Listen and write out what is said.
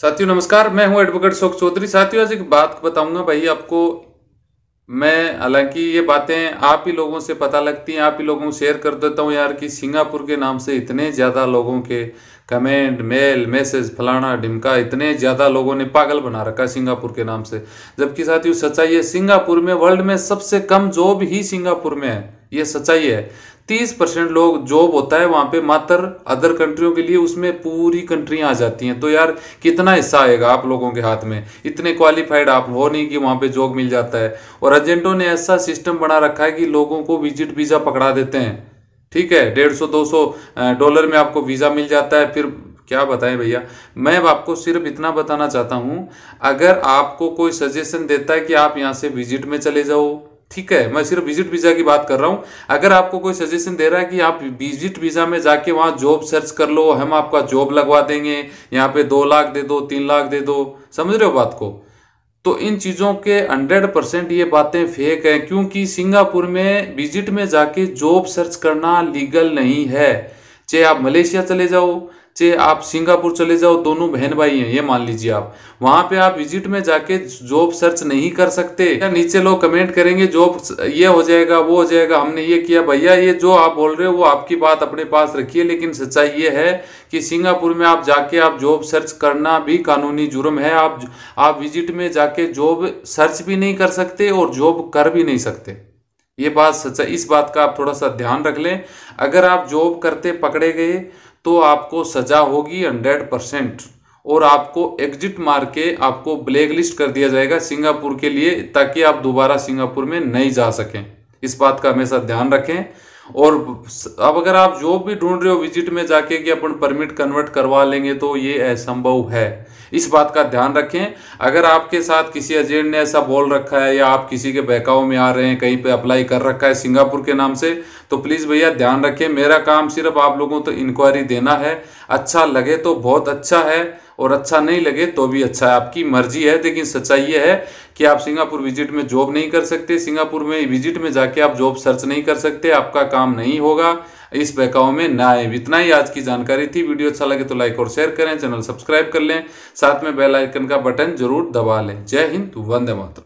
साथियों नमस्कार मैं हूं एडवोकेट शोक चौधरी साथियों आज एक बात बताऊंगा भाई आपको मैं हालांकि ये बातें आप ही लोगों से पता लगती हैं आप ही लोगों को शेयर कर देता हूं यार कि सिंगापुर के नाम से इतने ज़्यादा लोगों के कमेंट मेल मैसेज फलाना ढिमका इतने ज़्यादा लोगों ने पागल बना रखा सिंगापुर के नाम से जबकि साथियों सच्चाई है सिंगापुर में वर्ल्ड में सबसे कम जॉब ही सिंगापुर में है ये सच्चाई है तीस परसेंट लोग जॉब होता है वहाँ पे मात्र अदर कंट्रियों के लिए उसमें पूरी कंट्रियाँ आ जाती हैं तो यार कितना हिस्सा आएगा आप लोगों के हाथ में इतने क्वालिफाइड आप हो नहीं कि वहाँ पे जॉब मिल जाता है और एजेंटों ने ऐसा सिस्टम बना रखा है कि लोगों को विजिट वीज़ा पकड़ा देते हैं ठीक है डेढ़ सौ दो सौ डॉलर में आपको वीज़ा मिल जाता है फिर क्या बताएं भैया मैं आपको सिर्फ इतना बताना चाहता हूँ अगर आपको कोई सजेशन देता है कि आप यहाँ से विजिट में चले जाओ ठीक है मैं सिर्फ विजिट वीज़ा की बात कर रहा हूँ अगर आपको कोई सजेशन दे रहा है कि आप विजिट वीज़ा में जाके वहाँ जॉब सर्च कर लो हम आपका जॉब लगवा देंगे यहाँ पे दो लाख दे दो तीन लाख दे दो समझ रहे हो बात को तो इन चीज़ों के हंड्रेड परसेंट ये बातें फेक हैं क्योंकि सिंगापुर में विजिट में जाके जॉब सर्च करना लीगल नहीं है चाहे आप मलेशिया चले जाओ चाहे आप सिंगापुर चले जाओ दोनों बहन भाई हैं ये मान लीजिए आप वहाँ पे आप विजिट में जाके जॉब सर्च नहीं कर सकते या नीचे लोग कमेंट करेंगे जॉब ये हो जाएगा वो हो जाएगा हमने ये किया भैया ये जो आप बोल रहे हो वो आपकी बात अपने पास रखिए लेकिन सच्चाई ये है कि सिंगापुर में आप जाके आप जॉब सर्च करना भी कानूनी जुर्म है आप आप विजिट में जाके जॉब सर्च भी नहीं कर सकते और जॉब कर भी नहीं सकते ये बात है इस बात का आप थोड़ा सा ध्यान रख लें अगर आप जॉब करते पकड़े गए तो आपको सजा होगी हंड्रेड परसेंट और आपको एग्जिट मार के आपको ब्लैक लिस्ट कर दिया जाएगा सिंगापुर के लिए ताकि आप दोबारा सिंगापुर में नहीं जा सकें इस बात का हमेशा ध्यान रखें और अब अगर आप जॉब भी ढूंढ रहे हो विजिट में जाके कि अपन परमिट कन्वर्ट करवा लेंगे तो ये असंभव है इस बात का ध्यान रखें अगर आपके साथ किसी एजेंट ने ऐसा बोल रखा है या आप किसी के बहकाव में आ रहे हैं कहीं पे अप्लाई कर रखा है सिंगापुर के नाम से तो प्लीज़ भैया ध्यान रखें मेरा काम सिर्फ आप लोगों तो इंक्वायरी देना है अच्छा लगे तो बहुत अच्छा है और अच्छा नहीं लगे तो भी अच्छा है आपकी मर्जी है लेकिन सच्चाई ये है कि आप सिंगापुर विजिट में जॉब नहीं कर सकते सिंगापुर में विजिट में जाके आप जॉब सर्च नहीं कर सकते आपका काम नहीं होगा इस बहकाव में ना आए इतना ही आज की जानकारी थी वीडियो अच्छा लगे तो लाइक और शेयर करें चैनल सब्सक्राइब कर लें साथ में बेलाइकन का बटन जरूर दबा लें जय हिंद वंदे मातृ